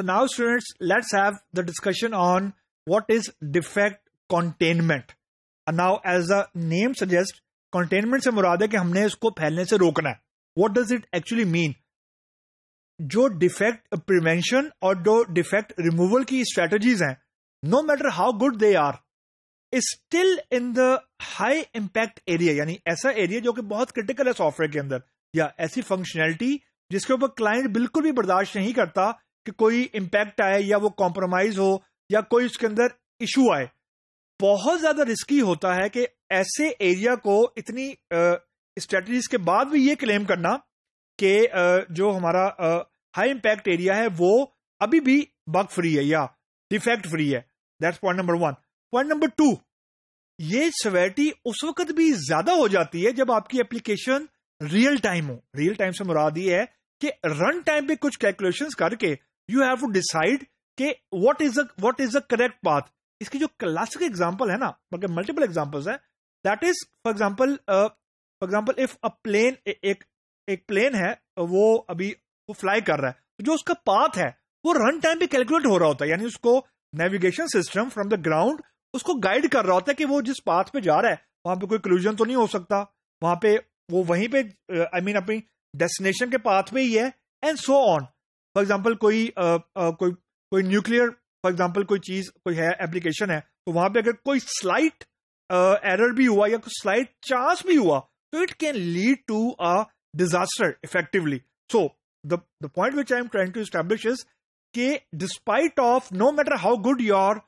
So now students, let's have the discussion on what is defect containment. And now as the name suggests, containment से मुराद है कि हमने इसको फैलने से रोकना है. What does it actually mean? जो डिफेक्ट प्रिवेंशन और जो डिफेक्ट रिमूवल की स्ट्रेटजीज हैं no matter how good they are is still in the high impact area यानी ऐसा एरिया जो कि बहुत क्रिटिकल है सॉफ्टवेयर के अंदर या ऐसी फंक्शनैलिटी जिसके ऊपर क्लाइंट बिल्कुल भी बर्दाश्त नहीं करता कि कोई इंपैक्ट आए या वो कॉम्प्रोमाइज हो या कोई उसके अंदर इशू आए बहुत ज्यादा रिस्की होता है कि ऐसे एरिया को इतनी स्ट्रेटजीज के बाद भी ये क्लेम करना कि जो हमारा हाई इम्पैक्ट एरिया है वो अभी भी बग फ्री है या डिफेक्ट फ्री है that's point number one point number two ये सवेरिटी उस वक्त भी ज्यादा हो जाती है जब आपकी एप्लीकेशन रियल टाइम हो रियल टाइम से मुराद ये है कि रन टाइम पे कुछ कैलकुलेशंस करके यू हैव टू डिसाइड के what is what is a correct path इसकी जो क्लासिक एग्जाम्पल है ना बल्कि मल्टीपल एग्जाम्पल है that is for example for example if a plane एक एक प्लेन है वो अभी वो फ्लाई कर रहा है जो उसका पाथ है वो रन टाइम भी कैलकुलेट हो रहा होता है यानी उसको navigation system from the ground उसको गाइड कर रहा होता है कि वो जिस पाथ पे जा रहा है वहां पे कोई क्लूजन तो नहीं हो सकता वहां पे वो वहीं पे आई uh, मीन अपनी डेस्टिनेशन के पाथ पे ही है and so on for example कोई आ, आ, कोई कोई न्यूक्लियर फॉर एग्जाम्पल कोई चीज कोई है एप्लीकेशन है तो वहां पे अगर कोई स्लाइट एरर भी हुआ या कोई स्लाइट चांस भी हुआ तो it can lead to a disaster effectively so the the point which I am trying to establish is के despite of no matter how good your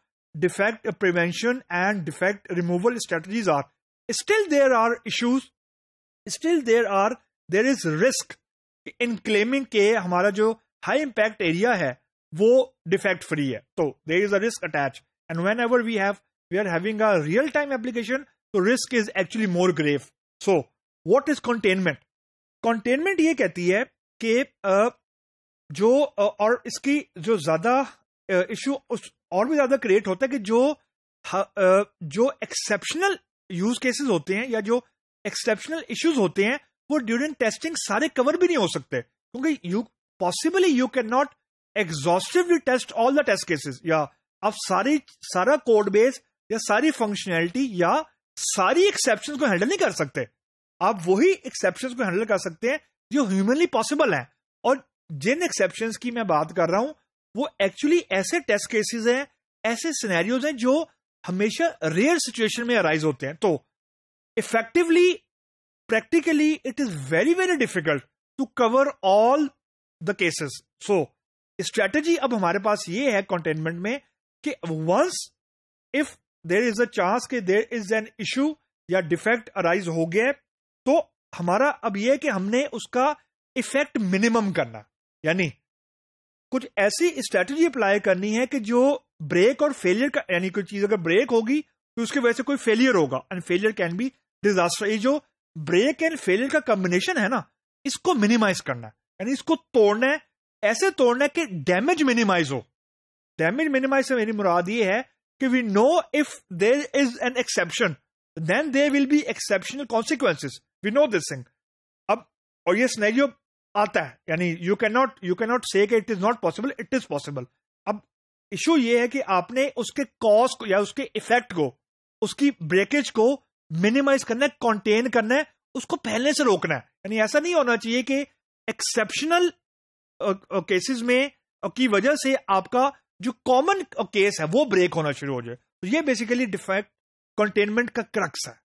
defect prevention and defect removal strategies are still there are issues still there are there is risk in claiming के हमारा जो high impact area है वो defect free है तो there is a risk attach and whenever we have we are having a real time application तो risk is actually more grave so what is containment containment ये कहती है कि जो और इसकी जो ज्यादा इश्यू उस और भी ज्यादा क्रिएट होता है कि जो जो एक्सेप्शनल यूज केसेस होते हैं या जो एक्सेप्शनल इश्यूज होते हैं वो ड्यूरिंग टेस्टिंग सारे कवर भी नहीं हो सकते क्योंकि you possibly you can not exhaustively test all the test cases या आप सारी सारा कोड बेस या सारी फंक्शनैलिटी या सारी एक्सेप्शन को हैंडल नहीं कर सकते आप वही एक्सेप्शन को हैंडल कर सकते हैं जो ह्यूमनली पॉसिबल है और जिन एक्सेप्शन की मैं बात कर रहा हूं वो एक्चुअली ऐसे टेस्ट केसेस हैं ऐसे सिनेरियोज हैं जो हमेशा रेयर सिचुएशन में अराइज होते हैं तो effectively practically it is very very difficult to cover all the cases so strategy अब हमारे पास ये है कंटेनमेंट में कि once if there is a chance कि देर इज एन इशू या डिफेक्ट अराइज हो गया तो हमारा अब यह कि हमने उसका इफेक्ट मिनिमम करना यानी कुछ ऐसी स्ट्रेटेजी अप्लाई करनी है कि जो ब्रेक और फेलियर का यानी कोई चीज अगर ब्रेक होगी तो उसकी वजह से कोई फेलियर होगा and failure can be disaster ये जो ब्रेक एंड फेलियर का कॉम्बिनेशन है ना इसको मिनिमाइज करना यानी इसको तोड़ना है ऐसे तोड़ना है कि डैमेज मिनिमाइज हो डैमेज मिनिमाइज से मेरी मुराद ये है कि we know if there is an exception then there will be exceptional consequences we know this thing अब और ये स्नेरियो आता है यानी you can not you can not say it is not possible it is possible अब issue ये है कि आपने उसके कॉज को या उसके इफेक्ट को उसकी ब्रेकेज को मिनिमाइज करना है कॉन्टेन करना है उसको पहले से रोकना है यानी ऐसा नहीं होना चाहिए कि एक्सेप्शनल केसेस uh, uh, में uh, की वजह से आपका जो कॉमन केस है वो ब्रेक होना शुरू हो जाए तो ये बेसिकली डिफेक्ट कंटेनमेंट का क्रक्स है